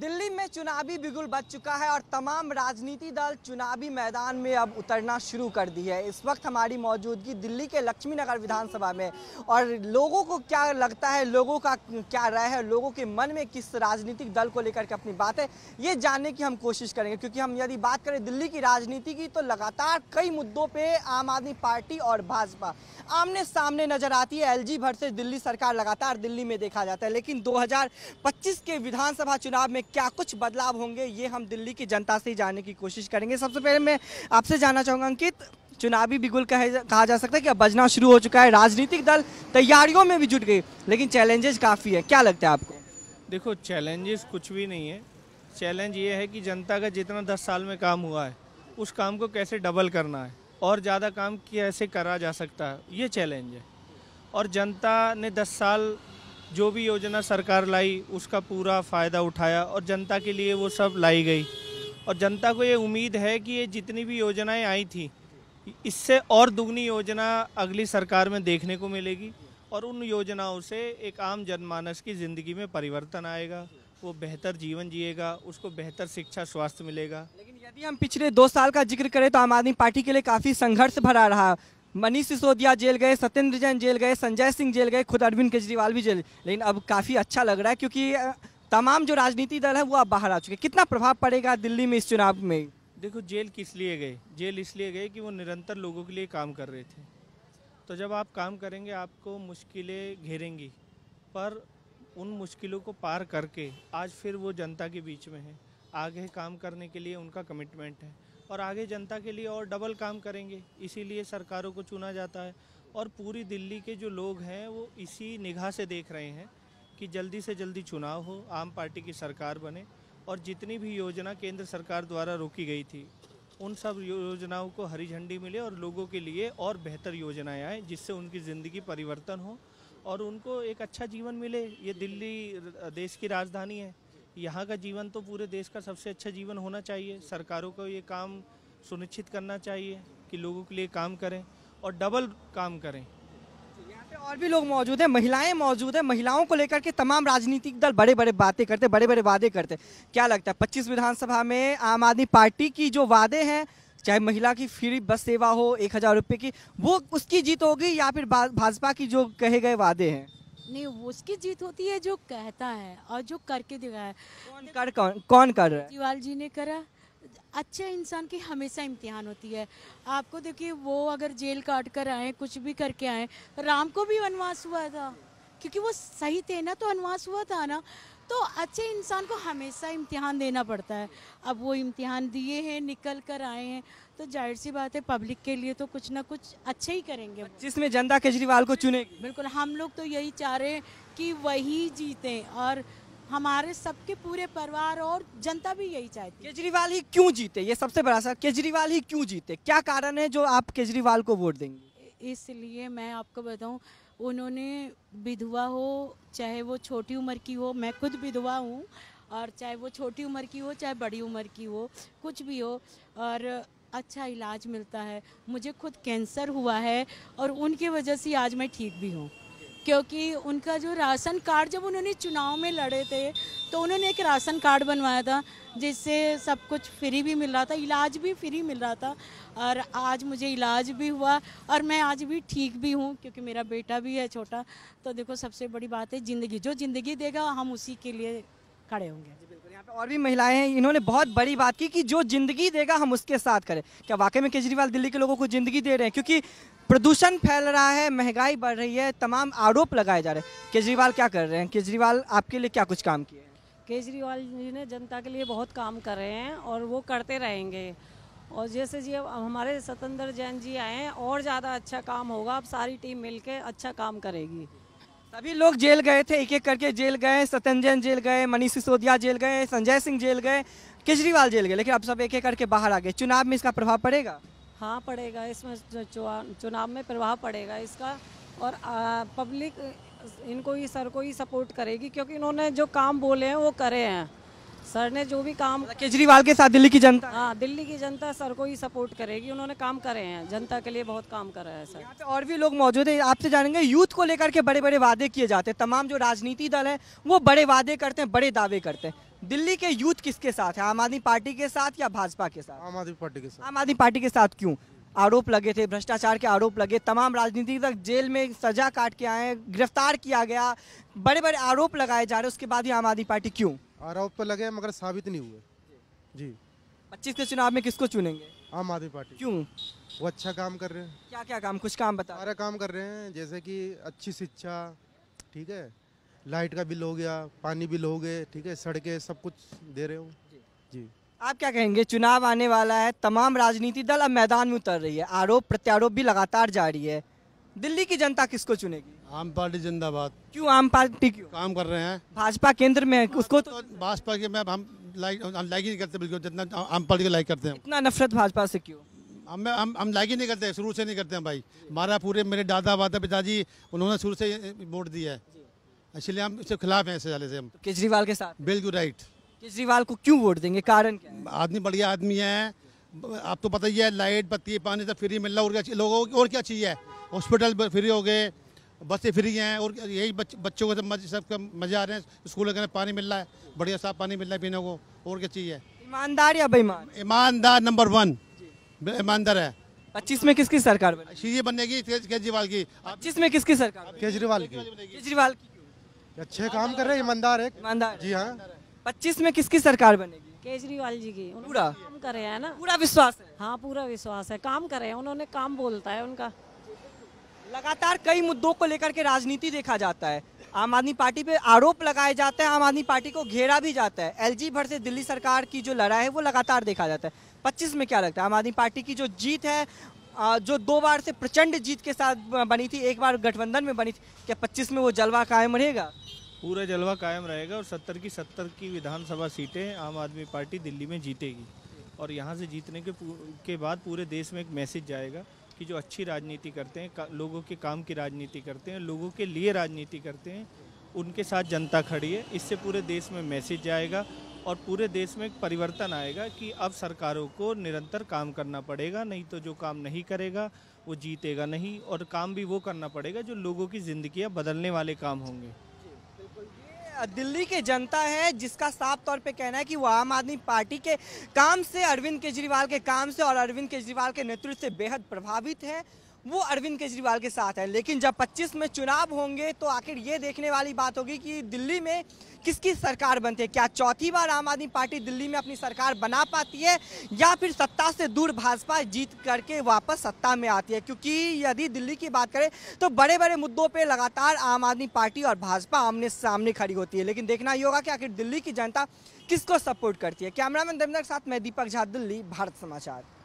दिल्ली में चुनावी बिगुल बच चुका है और तमाम राजनीति दल चुनावी मैदान में अब उतरना शुरू कर दी है इस वक्त हमारी मौजूदगी दिल्ली के लक्ष्मी नगर विधानसभा में और लोगों को क्या लगता है लोगों का क्या राय है लोगों के मन में किस राजनीतिक दल को लेकर के अपनी बात है ये जानने की हम कोशिश करेंगे क्योंकि हम यदि बात करें दिल्ली की राजनीति की तो लगातार कई मुद्दों पर आम आदमी पार्टी और भाजपा आमने सामने नजर आती है एल भर से दिल्ली सरकार लगातार दिल्ली में देखा जाता है लेकिन दो के विधानसभा चुनाव में क्या कुछ बदलाव होंगे ये हम दिल्ली की जनता से ही जानने की कोशिश करेंगे सबसे पहले मैं आपसे जानना चाहूँगा अंकित चुनावी बिगुल कहा जा सकता है कि अब बजना शुरू हो चुका है राजनीतिक दल तैयारियों में भी जुट गई लेकिन चैलेंजेस काफ़ी है क्या लगता है आपको देखो चैलेंजेस कुछ भी नहीं है चैलेंज ये है कि जनता का जितना दस साल में काम हुआ है उस काम को कैसे डबल करना है और ज़्यादा काम कैसे करा जा सकता है ये चैलेंज है और जनता ने दस साल जो भी योजना सरकार लाई उसका पूरा फ़ायदा उठाया और जनता के लिए वो सब लाई गई और जनता को ये उम्मीद है कि ये जितनी भी योजनाएं आई थी इससे और दुगनी योजना अगली सरकार में देखने को मिलेगी और उन योजनाओं से एक आम जनमानस की ज़िंदगी में परिवर्तन आएगा वो बेहतर जीवन जिएगा उसको बेहतर शिक्षा स्वास्थ्य मिलेगा लेकिन यदि हम पिछले दो साल का जिक्र करें तो आम आदमी पार्टी के लिए काफ़ी संघर्ष भरा रहा मनीष सिसोदिया जेल गए सत्येंद्र जैन जेल गए संजय सिंह जेल गए खुद अरविंद केजरीवाल भी जेल लेकिन अब काफ़ी अच्छा लग रहा है क्योंकि तमाम जो राजनीति दल है वो अब बाहर आ चुके कितना प्रभाव पड़ेगा दिल्ली में इस चुनाव में देखो जेल किस लिए गए जेल इसलिए गए कि वो निरंतर लोगों के लिए काम कर रहे थे तो जब आप काम करेंगे आपको मुश्किलें घेरेंगी पर उन मुश्किलों को पार करके आज फिर वो जनता के बीच में है आगे काम करने के लिए उनका कमिटमेंट है और आगे जनता के लिए और डबल काम करेंगे इसीलिए सरकारों को चुना जाता है और पूरी दिल्ली के जो लोग हैं वो इसी निगाह से देख रहे हैं कि जल्दी से जल्दी चुनाव हो आम पार्टी की सरकार बने और जितनी भी योजना केंद्र सरकार द्वारा रोकी गई थी उन सब योजनाओं को हरी झंडी मिले और लोगों के लिए और बेहतर योजनाएं आए जिससे उनकी ज़िंदगी परिवर्तन हो और उनको एक अच्छा जीवन मिले ये दिल्ली देश की राजधानी है यहाँ का जीवन तो पूरे देश का सबसे अच्छा जीवन होना चाहिए सरकारों को ये काम सुनिश्चित करना चाहिए कि लोगों के लिए काम करें और डबल काम करें यहाँ पे और भी लोग मौजूद हैं महिलाएं मौजूद हैं महिलाओं को लेकर के तमाम राजनीतिक दल बड़े बड़े बातें करते बड़े बड़े वादे करते क्या लगता है पच्चीस विधानसभा में आम आदमी पार्टी की जो वादे हैं चाहे महिला की फ्री बस सेवा हो एक हज़ार रुपये की वो उसकी जीत होगी या फिर भाजपा की जो कहे गए वादे हैं नहीं उसकी जीत होती है जो कहता है और जो करके दिखाया कौन कर कौन कौन कर रहा है केजरीवाल जी ने करा अच्छे इंसान की हमेशा इम्तिहान होती है आपको देखिए वो अगर जेल काट कर आए कुछ भी करके आए राम को भी वनवास हुआ था क्योंकि वो सही थे ना तो वनवास हुआ था ना तो अच्छे इंसान को हमेशा इम्तिहान देना पड़ता है अब वो इम्तिहान दिए हैं निकल कर आए हैं तो जाहिर सी बात है पब्लिक के लिए तो कुछ ना कुछ अच्छे ही करेंगे जिसमें जनता केजरीवाल को चुनेगी बिल्कुल हम लोग तो यही चाह रहे हैं कि वही जीतें और हमारे सबके पूरे परिवार और जनता भी यही चाहती है केजरीवाल ही क्यों जीते ये सबसे बड़ा सर केजरीवाल ही क्यों जीते क्या कारण है जो आप केजरीवाल को वोट देंगे इसलिए मैं आपको बताऊं उन्होंने विधवा हो चाहे वो छोटी उम्र की हो मैं खुद विधवा हूँ और चाहे वो छोटी उम्र की हो चाहे बड़ी उम्र की हो कुछ भी हो और अच्छा इलाज मिलता है मुझे खुद कैंसर हुआ है और उनके वजह से आज मैं ठीक भी हूँ क्योंकि उनका जो राशन कार्ड जब उन्होंने चुनाव में लड़े थे तो उन्होंने एक राशन कार्ड बनवाया था जिससे सब कुछ फ्री भी मिल रहा था इलाज भी फ्री मिल रहा था और आज मुझे इलाज भी हुआ और मैं आज भी ठीक भी हूँ क्योंकि मेरा बेटा भी है छोटा तो देखो सबसे बड़ी बात है ज़िंदगी जो ज़िंदगी देगा हम उसी के लिए खड़े होंगे यहाँ और भी महिलाएं हैं इन्होंने बहुत बड़ी बात की कि जो जिंदगी देगा हम उसके साथ करें क्या वाकई में केजरीवाल दिल्ली के लोगों को जिंदगी दे रहे हैं क्योंकि प्रदूषण फैल रहा है महंगाई बढ़ रही है तमाम आरोप लगाए जा रहे हैं केजरीवाल क्या कर रहे हैं केजरीवाल आपके लिए क्या कुछ काम किए हैं केजरीवाल जी ने जनता के लिए बहुत काम कर रहे हैं और वो करते रहेंगे और जैसे जी अब हमारे सतेंद्र जैन जी आए हैं और ज़्यादा अच्छा काम होगा अब सारी टीम मिल अच्छा काम करेगी सभी लोग जेल गए थे एक एक करके जेल गए सत्यन जैन जेल गए मनीष सिसोदिया जेल गए संजय सिंह जेल गए केजरीवाल जेल गए लेकिन अब सब एक एक करके बाहर आ गए चुनाव में इसका प्रभाव पड़ेगा हाँ पड़ेगा इसमें चुनाव में प्रभाव पड़ेगा इसका और आ, पब्लिक इनको ही सर को ही सपोर्ट करेगी क्योंकि इन्होंने जो काम बोले हैं वो करे हैं सर ने जो भी काम मतलब केजरीवाल के साथ दिल्ली की जनता हाँ दिल्ली की जनता सर को ही सपोर्ट करेगी उन्होंने काम करे हैं जनता के लिए बहुत काम करा है सर और भी लोग मौजूद है आपसे जानेंगे यूथ को लेकर के बड़े बड़े वादे किए जाते हैं तमाम जो राजनीति दल है वो बड़े वादे करते हैं बड़े दावे करते हैं दिल्ली के यूथ किसके साथ है आम आदमी पार्टी के साथ या भाजपा के साथ आम आदमी पार्टी के साथ आम आदमी पार्टी के साथ क्यों आरोप लगे थे भ्रष्टाचार के आरोप लगे तमाम राजनीतिक तक जेल में सजा काट के आए गिरफ्तार किया गया बड़े बड़े आरोप लगाए जा रहे उसके बाद ही आम आदमी पार्टी क्यों आरोप तो लगे मगर साबित नहीं हुए जी पच्चीस के चुनाव में किसको चुनेंगे आम आदमी पार्टी क्यों वो अच्छा काम कर रहे हैं क्या क्या काम कुछ काम बता सारा काम कर रहे हैं जैसे कि अच्छी शिक्षा ठीक है लाइट का बिल हो गया पानी बिल हो गए ठीक है सड़कें सब कुछ दे रहे हो जी, जी। आप क्या कहेंगे चुनाव आने वाला है तमाम राजनीति दल अब मैदान में उतर रही है आरोप प्रत्यारोप भी लगातार जारी है दिल्ली की जनता किसको चुनेगी आम पार्टी जिंदाबाद क्यों आम पार्टी क्यों काम कर रहे हैं भाजपा केंद्र में है हाँ, उसको तो-, तो भाजपा के हम लाइक लाइक ही नहीं करते बिल्कुल जितना आम पार्टी के लाइक करते हैं इतना नफरत भाजपा से क्यों हम हम हम लाइक ही नहीं करते शुरू से नहीं करते हैं भाई हमारा पूरे मेरे दादा वादा पिताजी उन्होंने शुरू से वोट दिया है इसलिए हम इसके खिलाफ हैं ऐसे हवाले से हम केजरीवाल के साथ बिल्कुल राइट केजरीवाल को क्यों वोट देंगे कारण क्या आदमी बढ़िया आदमी है आप तो पता ही है लाइट बत्ती पानी सब फ्री मिल रहा और क्या लोगों की और क्या चाहिए हॉस्पिटल फ्री हो गए बसें फ्री हैं और यही बच, बच्चों को सब सब मज़े आ रहे हैं स्कूल वगैरह पानी मिल रहा है बढ़िया साफ पानी मिल रहा है पीने को और क्या चाहिए ईमानदार या बेईमान ईमानदार नंबर वन ईमानदार है पच्चीस में किसकी सरकार बनेगी केजरीवाल की पच्चीस में किसकी सरकार केजरीवाल की केजरीवाल की अच्छे काम कर रहे हैं ईमानदार है ईमानदार जी हाँ पच्चीस में किसकी सरकार बनेगी केजरीवाल जी की पूरा काम रहे हैं ना पूरा विश्वास है हाँ पूरा विश्वास है काम हैं उन्होंने काम बोलता है उनका लगातार कई मुद्दों को लेकर के राजनीति देखा जाता है आम आदमी पार्टी पे आरोप लगाए जाते हैं आम आदमी पार्टी को घेरा भी जाता है एलजी भर से दिल्ली सरकार की जो लड़ाई है वो लगातार देखा जाता है पच्चीस में क्या लगता है आम आदमी पार्टी की जो जीत है जो दो बार से प्रचंड जीत के साथ बनी थी एक बार गठबंधन में बनी थी क्या पच्चीस में वो जलवा कायम रहेगा पूरा जलवा कायम रहेगा और सत्तर की सत्तर की विधानसभा सीटें आम आदमी पार्टी दिल्ली में जीतेगी और यहाँ से जीतने के के बाद पूरे देश में एक मैसेज जाएगा कि जो अच्छी राजनीति करते हैं लोगों के काम की राजनीति करते हैं लोगों के लिए राजनीति करते हैं उनके साथ जनता खड़ी है इससे पूरे देश में मैसेज जाएगा और पूरे देश में एक परिवर्तन आएगा कि अब सरकारों को निरंतर काम करना पड़ेगा नहीं तो जो काम नहीं करेगा वो जीतेगा नहीं और काम भी वो करना पड़ेगा जो लोगों की जिंदगियां बदलने वाले काम होंगे दिल्ली के जनता है जिसका साफ तौर पे कहना है कि वो आम आदमी पार्टी के काम से अरविंद केजरीवाल के काम से और अरविंद केजरीवाल के नेतृत्व से बेहद प्रभावित है वो अरविंद केजरीवाल के साथ हैं लेकिन जब 25 में चुनाव होंगे तो आखिर ये देखने वाली बात होगी कि दिल्ली में किसकी सरकार बनती है क्या चौथी बार आम आदमी पार्टी दिल्ली में अपनी सरकार बना पाती है या फिर सत्ता से दूर भाजपा जीत करके वापस सत्ता में आती है क्योंकि यदि दिल्ली की बात करें तो बड़े बड़े मुद्दों पर लगातार आम आदमी पार्टी और भाजपा आमने सामने खड़ी होती है लेकिन देखना ये होगा कि आखिर दिल्ली की जनता किसको सपोर्ट करती है कैमरामैन देवेंद्र के साथ मैं दीपक झा दिल्ली भारत समाचार